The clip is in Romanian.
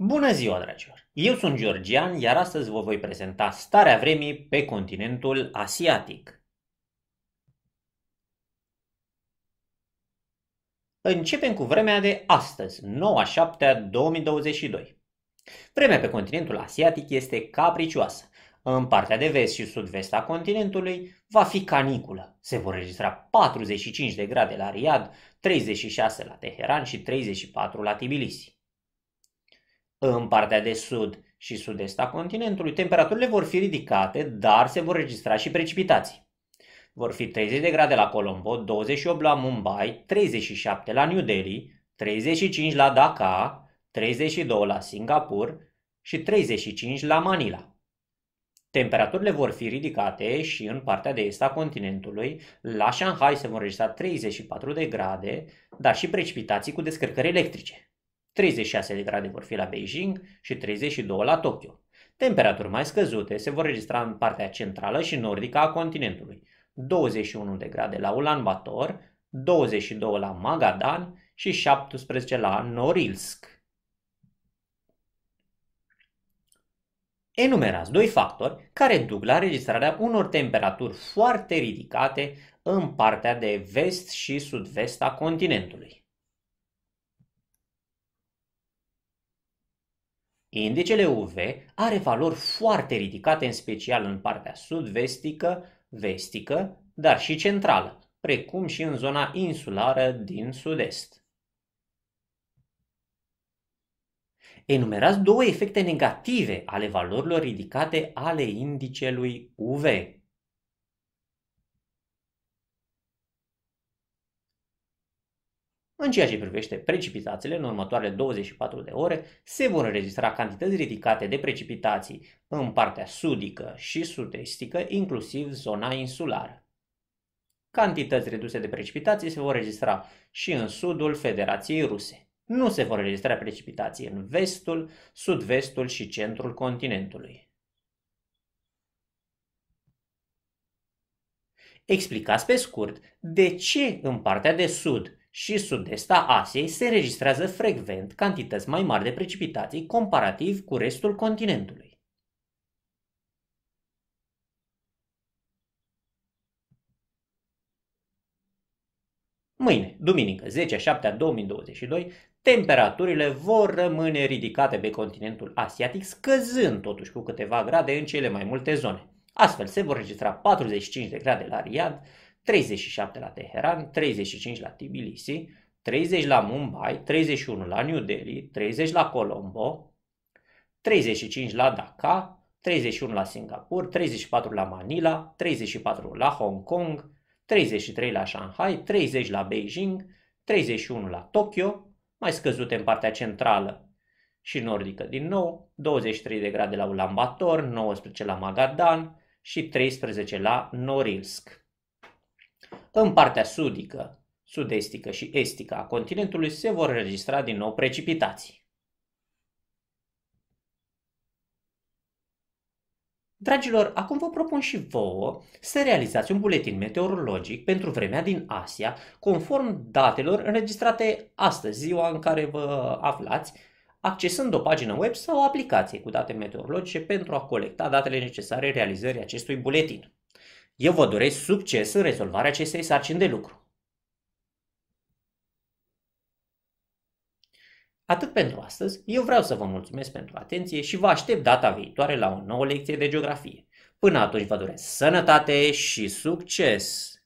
Bună ziua, dragilor! Eu sunt Georgian, iar astăzi vă voi prezenta starea vremii pe continentul asiatic. Începem cu vremea de astăzi, 9-7-2022. Vremea pe continentul asiatic este capricioasă. În partea de vest și sud-vest a continentului va fi caniculă. Se vor registra 45 de grade la Riad, 36 la Teheran și 34 la Tbilisi. În partea de sud și sud-est a continentului, temperaturile vor fi ridicate, dar se vor registra și precipitații. Vor fi 30 de grade la Colombo, 28 la Mumbai, 37 la New Delhi, 35 la Dhaka, 32 la Singapore și 35 la Manila. Temperaturile vor fi ridicate și în partea de est a continentului. La Shanghai se vor registra 34 de grade, dar și precipitații cu descărcări electrice. 36 de grade vor fi la Beijing și 32 la Tokyo. Temperaturi mai scăzute se vor registra în partea centrală și nordică a continentului, 21 de grade la Ulan Bator, 22 la Magadan și 17 la Norilsk. Enumerați doi factori care duc la registrarea unor temperaturi foarte ridicate în partea de vest și sud-vest a continentului. Indicele UV are valori foarte ridicate, în special în partea sud-vestică, vestică, dar și centrală, precum și în zona insulară din sud-est. Enumerați două efecte negative ale valorilor ridicate ale indicelui UV. În ceea ce privește precipitațiile, în următoarele 24 de ore se vor înregistra cantități ridicate de precipitații în partea sudică și sud-estică, inclusiv zona insulară. Cantități reduse de precipitații se vor registra și în sudul Federației Ruse. Nu se vor registra precipitații în vestul, sud-vestul și centrul continentului. Explicați pe scurt de ce în partea de sud și sud-est a Asiei se registrează frecvent cantități mai mari de precipitații comparativ cu restul continentului. Mâine, duminică 10 7 2022, temperaturile vor rămâne ridicate pe continentul asiatic, scăzând totuși cu câteva grade în cele mai multe zone. Astfel se vor registra 45 de grade la Riyadh, 37 la Teheran, 35 la Tbilisi, 30 la Mumbai, 31 la New Delhi, 30 la Colombo, 35 la Dhaka, 31 la Singapore, 34 la Manila, 34 la Hong Kong, 33 la Shanghai, 30 la Beijing, 31 la Tokyo, mai scăzute în partea centrală și nordică din nou, 23 de grade la Ulaanbaatar, 19 la Magadan și 13 la Norilsk în partea sudică, sudestică și estică a continentului se vor registra din nou precipitații. Dragilor, acum vă propun și vouă să realizați un buletin meteorologic pentru vremea din Asia, conform datelor înregistrate astăzi, ziua în care vă aflați, accesând o pagină web sau o aplicație cu date meteorologice pentru a colecta datele necesare realizării acestui buletin. Eu vă doresc succes în rezolvarea acestei sarcini de lucru. Atât pentru astăzi, eu vreau să vă mulțumesc pentru atenție și vă aștept data viitoare la o nouă lecție de geografie. Până atunci vă doresc sănătate și succes!